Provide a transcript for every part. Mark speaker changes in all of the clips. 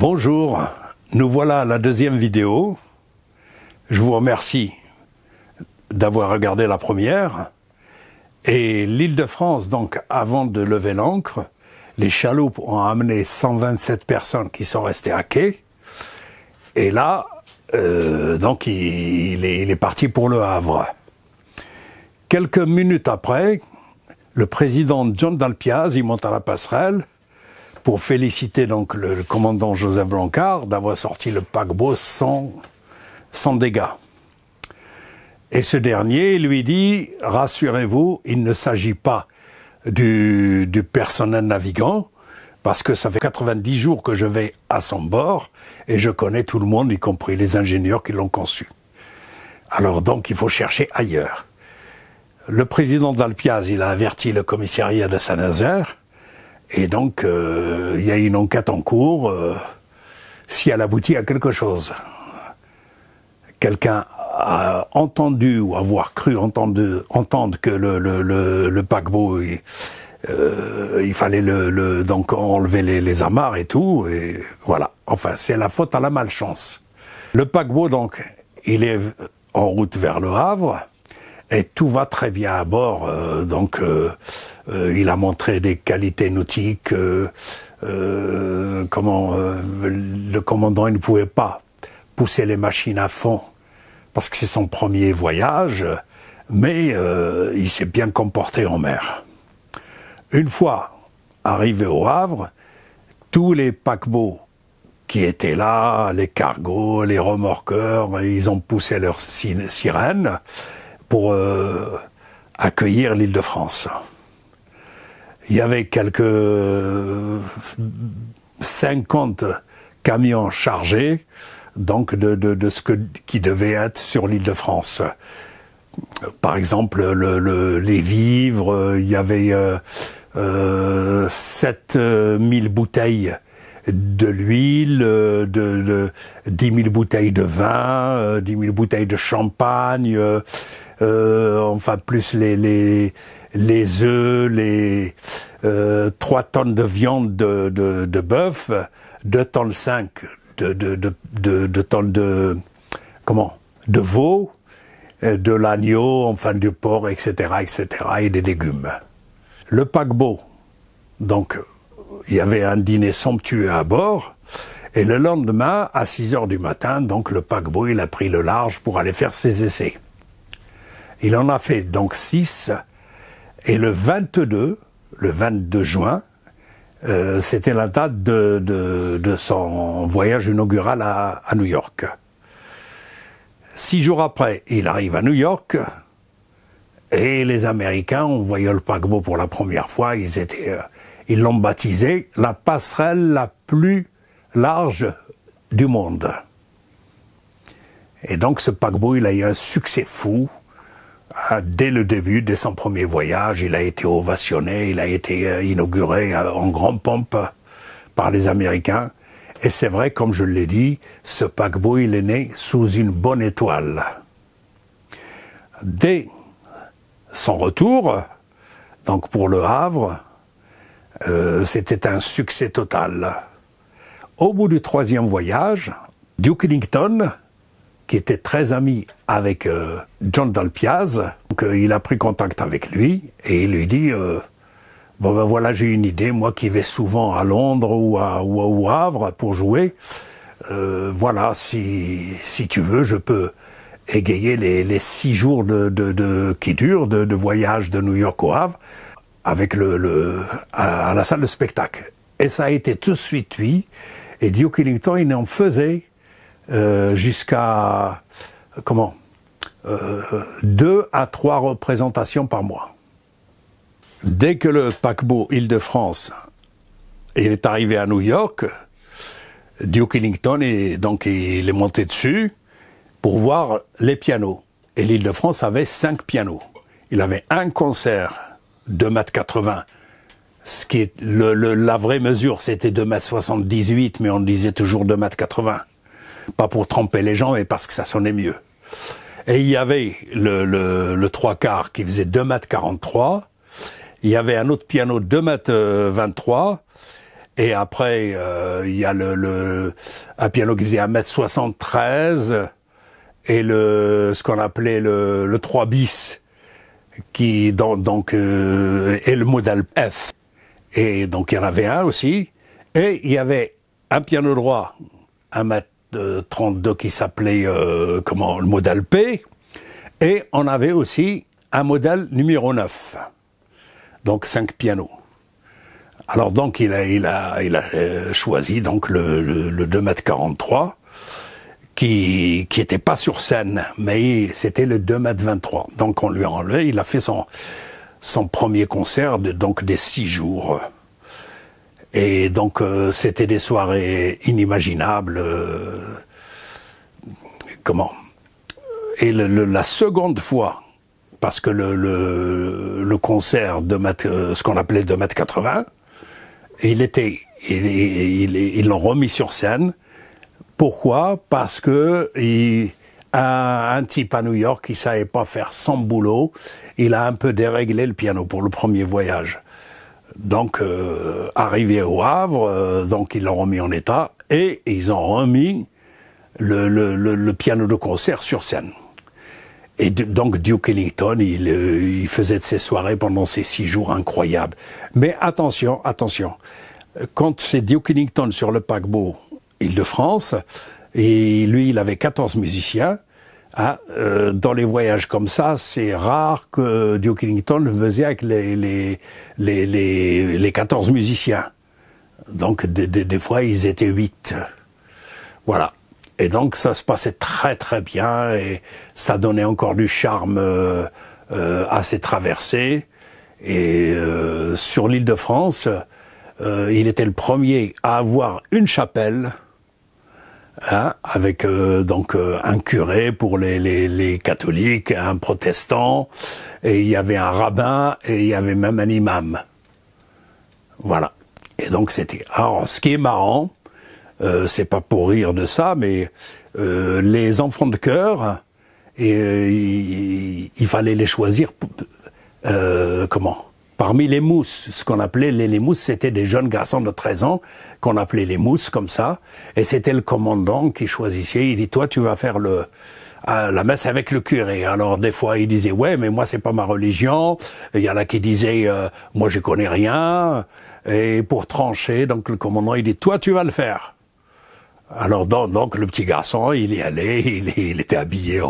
Speaker 1: Bonjour, nous voilà à la deuxième vidéo. Je vous remercie d'avoir regardé la première. Et l'Île-de-France, donc, avant de lever l'ancre, les chaloupes ont amené 127 personnes qui sont restées à quai. Et là, euh, donc, il, est, parti pour le Havre. Quelques minutes après, le président John Dalpiaz, il monte à la passerelle, pour féliciter donc le, commandant Joseph Blancard d'avoir sorti le paquebot sans, sans dégâts. Et ce dernier lui dit, rassurez-vous, il ne s'agit pas du, du personnel navigant, parce que ça fait 90 jours que je vais à son bord, et je connais tout le monde, y compris les ingénieurs qui l'ont conçu. Alors donc, il faut chercher ailleurs. Le président d'Alpiaz, il a averti le commissariat de Saint-Nazaire, et donc, euh, il y a une enquête en cours euh, si elle aboutit à quelque chose. Quelqu'un a entendu ou avoir cru entendre, entendre que le, le, le, paquebot, il, euh, fallait donc enlever les, les amarres et tout, et voilà. Enfin, c'est la faute à la malchance. Le paquebot, donc, il est en route vers le Havre et tout va très bien à bord. Euh, donc, euh, euh, il a montré des qualités nautiques. comment le commandant il ne pouvait pas pousser les machines à fond parce que c'est son premier voyage, mais il s'est bien comporté en mer. Une fois arrivé au Havre, tous les paquebots qui étaient là, les cargos, les remorqueurs, ils ont poussé leurs sirènes pour euh, accueillir l'île de France. Il y avait quelques 50 camions chargés donc de, de, ce que, qui devait être sur l'île de France. Par exemple, le, les vivres, il y avait euh, 7000 euh, bouteilles de l'huile, de, de 10 000 bouteilles de vin, 10 euh, 000 bouteilles de champagne, euh, enfin plus les les les œufs, les euh, 3 tonnes de viande de, de, de bœuf, 2 tonnes 5 de, de, de, de, de tonnes de comment de veau, euh, de l'agneau, enfin du porc, etc., etc., et des légumes. Le paquebot, donc il y avait un dîner somptueux à bord, et le lendemain, à 6 heures du matin, donc le paquebot, il a pris le large pour aller faire ses essais. Il en a fait donc 6. Et le 22, le 22 juin, euh, c'était la date de, de, son voyage inaugural à, New York. Six jours après, il arrive à New York et les Américains, ont voyé le paquebot pour la première fois, ils étaient, euh, ils l'ont baptisé la passerelle la plus large du monde. Et donc ce paquebot, il a eu un succès fou dès le début, de son premier voyage, il a été ovationné, il a été euh, inauguré euh, en grande pompe par les Américains. Et c'est vrai, comme je l'ai dit, ce paquebot, il est né sous une bonne étoile. Dès son retour, donc pour le Havre, euh, c'était un succès total. Au bout du troisième voyage, Duke Ellington, qui était très ami avec euh, John Dalpiaz. Donc, euh, il a pris contact avec lui et il lui dit euh, bon ben voilà j'ai une idée moi qui vais souvent à Londres ou à ou, au Havre pour jouer. voilà si si tu veux je peux égayer les, les six jours de, de, de qui durent de, voyage de New York au Havre avec le, à, la salle de spectacle. Et ça a été tout de suite lui. Et Duke Ellington, il en faisait euh, jusqu'à comment euh, deux à trois représentations par mois. Dès que le paquebot Île-de-France est arrivé à New York, Duke Ellington est donc il est monté dessus pour voir les pianos. Et l'Île-de-France avait cinq pianos. Il avait un concert de mètres 80 ce qui est le, la vraie mesure, c'était 2 mètres huit mais on disait toujours 2 mètres vingts pas pour tromper les gens, mais parce que ça sonnait mieux. Et il y avait le, le, le 3 quarts qui faisait 2 mètres 43, il y avait un autre piano 2 mètres 23, euh, et après, euh, il y a le, un piano qui faisait 1 mètre 73, et le, ce qu'on appelait le, le 3 bis, qui donc, donc est le modèle F. Et donc il y en avait un aussi, et il y avait un piano droit, un mètre 32 qui s'appelait euh, comment le modèle P, et on avait aussi un modèle numéro 9, donc 5 pianos. Alors donc il a, il a, il a euh, choisi donc le, le, le 2m43 qui qui était pas sur scène, mais c'était le 2m23. Donc on lui a enlevé, il a fait son son premier concert de, donc des 6 jours. Et donc euh, c'était des soirées inimaginables. Euh, comment Et le, la seconde fois, parce que le, le, le concert de euh, ce qu'on appelait de mètre 80, il était, il, il, il, ils l'ont remis sur scène. Pourquoi Parce que il, un, type à New York qui savait pas faire son boulot, il a un peu déréglé le piano pour le premier voyage. Donc, euh, arrivé au Havre, euh, donc ils l'ont remis en état et ils ont remis le, le, le, piano de concert sur scène. Et donc Duke Ellington, il, euh, il faisait de ses soirées pendant ces six jours incroyables. Mais attention, attention, quand c'est Duke Ellington sur le paquebot Île-de-France, et lui, il avait 14 musiciens, ah, euh, dans les voyages comme ça, c'est rare que Duke Ellington le faisait avec les, les, les, 14 musiciens. Donc des, fois, ils étaient 8. Voilà. Et donc ça se passait très très bien et ça donnait encore du charme euh, euh, à ces traversées. Et sur l'île de France, il était le premier à avoir une chapelle Hein, avec euh, donc euh, un curé pour les, les, les, catholiques, un protestant, et il y avait un rabbin et il y avait même un imam. Voilà. Et donc c'était. Alors, ce qui est marrant, euh, c'est pas pour rire de ça, mais les enfants de cœur, et il, il, fallait les choisir. Pour, comment parmi les mousses. Ce qu'on appelait les, les mousses, c'était des jeunes garçons de 13 ans qu'on appelait les mousses comme ça. Et c'était le commandant qui choisissait. Il dit, toi, tu vas faire le, euh, la messe avec le curé. Alors des fois il disait ouais mais moi c'est pas ma religion. Il y en a qui disaient euh, moi je connais rien. Et pour trancher donc le commandant il dit toi tu vas le faire. Alors donc, le petit garçon il y allait, il, était habillé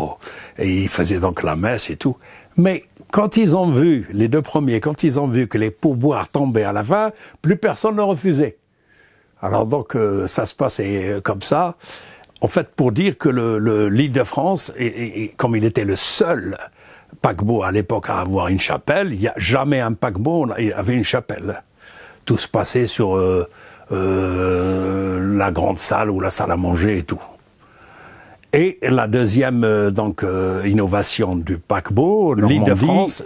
Speaker 1: et il faisait donc la messe et tout. Mais quand ils ont vu, les deux premiers, quand ils ont vu que les pourboires tombaient à la fin, plus personne ne refusait. Alors donc, euh, ça se passait euh, comme ça. En fait, pour dire que l'île le, de France, et, comme il était le seul paquebot à l'époque à avoir une chapelle, il n'y a jamais un paquebot il avait une chapelle. Tout se passait sur euh, la grande salle ou la salle à manger et tout. Et la deuxième euh, donc euh, innovation du paquebot, l'Île-de-France,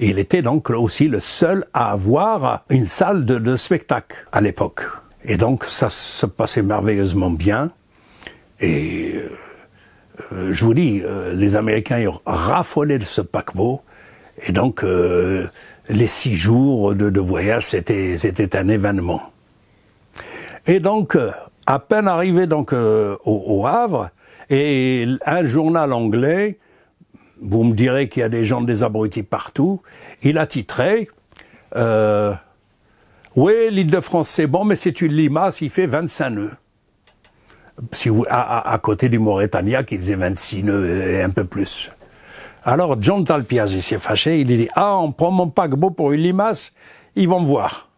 Speaker 1: il était donc aussi le seul à avoir une salle de, spectacle à l'époque. Et donc ça se passait merveilleusement bien. Et euh, je vous dis, les Américains ils ont raffolé de ce paquebot. Et donc les six jours de, de voyage, c'était c'était un événement. Et donc à peine arrivé donc au Havre, et un journal anglais, vous me direz qu'il y a des gens des abrutis partout, il a titré euh, Oui, l'île de France c'est bon, mais c'est une limace, il fait 25 nœuds. Si à, côté du Mauritania qui faisait 26 nœuds et un peu plus. Alors John il s'est fâché, il dit Ah, on prend mon paquebot pour une limace, ils vont me voir.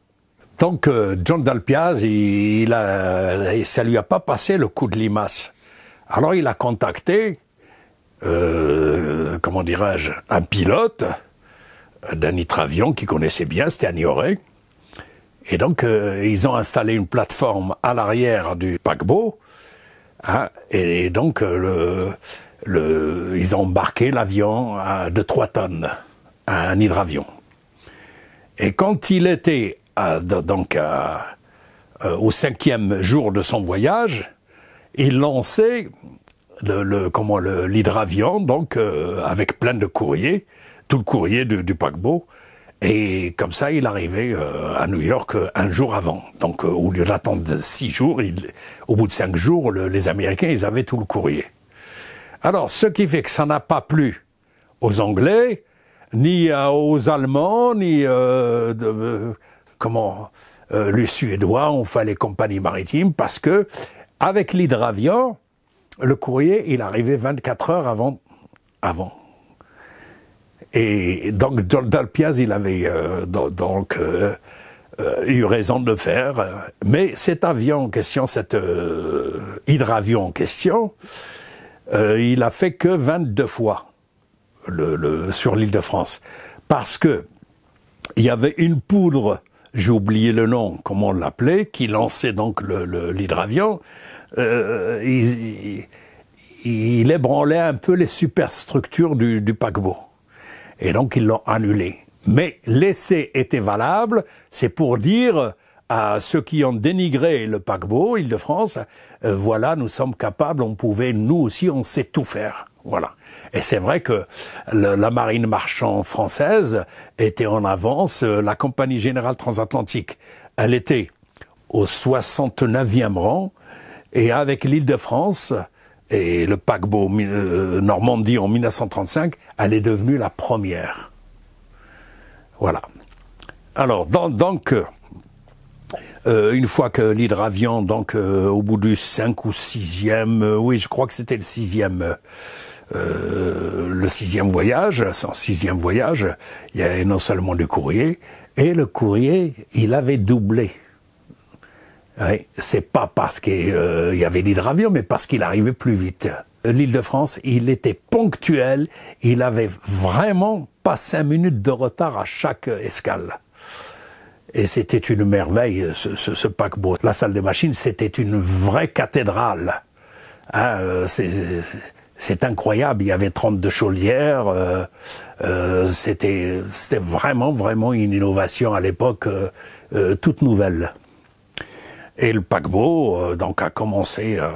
Speaker 1: Donc euh, John Dalpiaz, il, il a, ça lui a pas passé le coup de limace. Alors il a contacté, euh, comment dirais-je, un pilote d'un hydravion qu'il connaissait bien, c'était Agnoret. Et donc euh, ils ont installé une plateforme à l'arrière du paquebot. Hein, et, donc euh, le, ils ont embarqué l'avion de 3 tonnes, un hydravion. Et quand il était donc au cinquième jour de son voyage, il lançait le, comment l'hydravion donc euh, avec plein de courriers tout le courrier du, paquebot. Et comme ça, il arrivait euh, à New York euh, un jour avant. Donc, au lieu d'attendre six jours, au bout de cinq jours, les Américains, ils avaient tout le courrier. Alors, ce qui fait que ça n'a pas plu aux Anglais, ni aux Allemands, ni comment les Suédois ont fait les compagnies maritimes parce que avec l'hydravion, le courrier, il arrivait 24 heures avant. avant. Et donc, Dalpiaz, il avait euh, donc euh, euh, eu raison de le faire. Mais cet avion en question, cet hydravion en question, il a fait que 22 fois le, sur l'île de France. Parce que il y avait une poudre, j'ai oublié le nom, comment on l'appelait, qui lançait donc l'hydravion. Euh, il, il, ébranlait un peu les superstructures du, du paquebot. Et donc ils l'ont annulé. Mais l'essai était valable, c'est pour dire à ceux qui ont dénigré le paquebot, Île-de-France, euh, voilà, nous sommes capables, on pouvait, nous aussi, on sait tout faire. Voilà. Et c'est vrai que la marine marchande française était en avance, euh, la compagnie générale transatlantique, elle était au 69e rang, et avec l'île de France et le paquebot euh, Normandie en 1935, elle est devenue la première. Voilà. Alors, donc, euh, euh, une fois que l'hydravion, donc au bout du 5 ou 6e, oui je crois que c'était le 6e, le voyage, son sixième voyage, il y avait non seulement du courrier, et le courrier il avait doublé. Oui, c'est pas parce qu'il euh, y avait Ravion, mais parce qu'il arrivait plus vite. L'Île-de-France, il était ponctuel, il avait vraiment pas cinq minutes de retard à chaque escale. Et c'était une merveille, ce, ce, paquebot. La salle de machines, c'était une vraie cathédrale. Hein, euh, c'est incroyable, il y avait 32 chaulières. euh, euh c'était vraiment, vraiment une innovation à l'époque toute nouvelle. Et le paquebot euh, donc a commencé euh,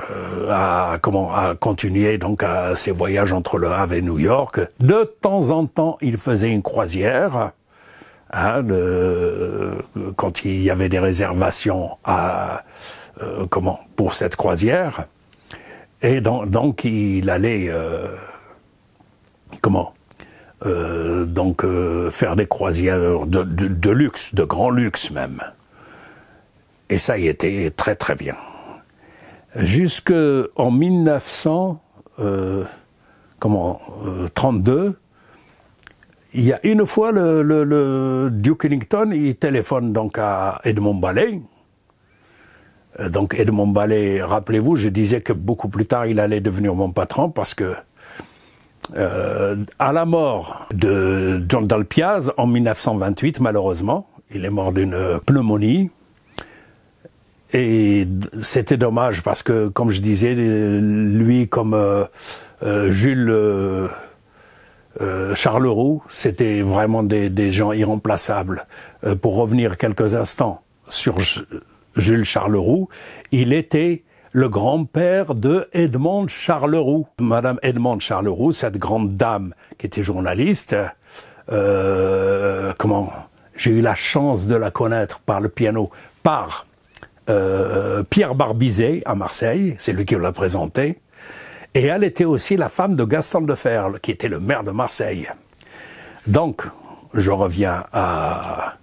Speaker 1: euh, à comment à continuer donc à ses voyages entre le Havre et New York. De temps en temps, il faisait une croisière. Hein, quand il y avait des réservations à comment pour cette croisière et donc, il allait comment donc faire des croisières de, de, de luxe de grand luxe même et ça y était très très bien. Jusqu'en 1932, euh, euh, il y a une fois le, Duke Ellington, il téléphone donc à Edmond Ballet. Euh, donc Edmond Ballet, rappelez-vous, je disais que beaucoup plus tard il allait devenir mon patron parce que à la mort de John Dalpiaz en 1928, malheureusement, il est mort d'une pneumonie. Et c'était dommage parce que, comme je disais, euh, lui comme euh, euh, Jules euh, c'était vraiment des, gens irremplaçables. pour revenir quelques instants sur Jules Charleroux, il était le grand-père de Edmond Charleroux. Madame Edmond Charleroux, cette grande dame qui était journaliste, comment J'ai eu la chance de la connaître par le piano, par euh, Pierre Barbizet à Marseille, c'est lui qui l'a présenté, et elle était aussi la femme de Gaston de Ferle, qui était le maire de Marseille. Donc, je reviens à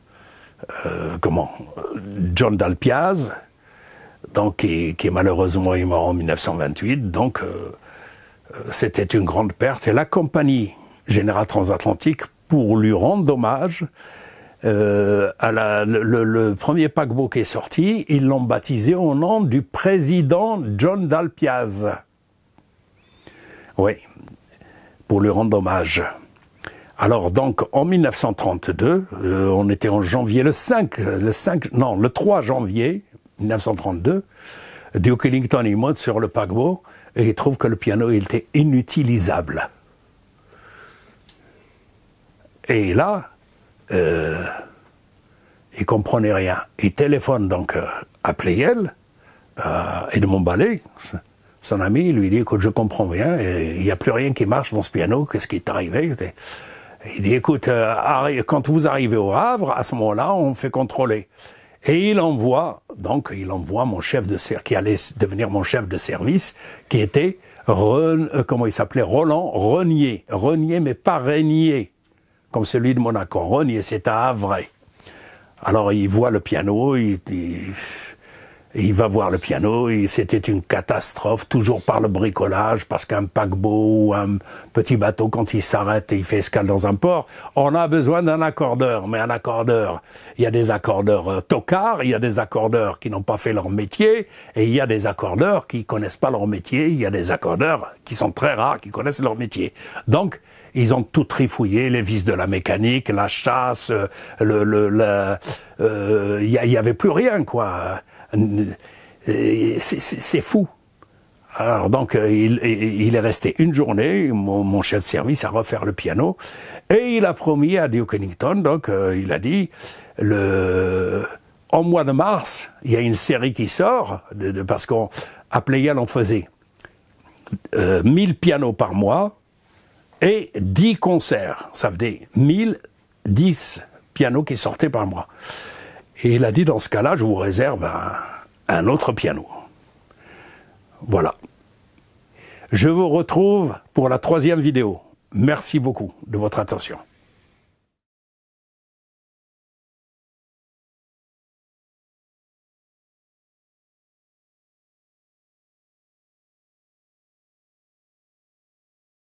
Speaker 1: euh, comment John Dalpiaz, donc qui, est malheureusement est mort en 1928. Donc, euh, c'était une grande perte. Et la compagnie Générale Transatlantique, pour lui rendre hommage, euh, à la, le, premier paquebot qui est sorti, ils l'ont baptisé au nom du président John Dalpiaz. Oui, pour lui rendre hommage. Alors donc en 1932, euh, on était en janvier le 5, le 5, non le 3 janvier 1932, Duke Ellington y monte sur le paquebot et il trouve que le piano il était inutilisable. Et là, euh, il comprenait rien. Il téléphone donc à Pleyel, et de Ballet, son ami, il lui dit, écoute, je comprends rien, il n'y a plus rien qui marche dans ce piano, qu'est-ce qui est arrivé Il dit, écoute, euh, quand vous arrivez au Havre, à ce moment-là, on fait contrôler. Et il envoie, donc il envoie mon chef de service, qui allait devenir mon chef de service, qui était, euh, comment il s'appelait, Roland Renier. Renier, mais pas Renier comme celui de Monaco. et c'est à Havre. Alors il voit le piano, il, il, il va voir le piano, et c'était une catastrophe, toujours par le bricolage, parce qu'un paquebot ou un petit bateau, quand il s'arrête et il fait escale dans un port, on a besoin d'un accordeur. Mais un accordeur, il y a des accordeurs euh, tocards, il y a des accordeurs qui n'ont pas fait leur métier, et il y a des accordeurs qui connaissent pas leur métier, il y a des accordeurs qui sont très rares, qui connaissent leur métier. Donc, ils ont tout trifouillé, les vis de la mécanique, la chasse, euh, le, euh, il le, y avait plus rien, quoi. Euh, c'est fou. Alors donc euh, il, est resté une journée, mon, chef de service à refaire le piano et il a promis à Duke Ellington, donc euh, il a dit le en mois de mars il y a une série qui sort de, parce qu'on à Playel on faisait 1000 pianos par mois et 10 concerts, ça veut dire 1010 pianos qui sortaient par mois. Et il a dit, dans ce cas-là, je vous réserve un, un autre piano. Voilà. Je vous retrouve pour la troisième vidéo. Merci beaucoup de votre attention.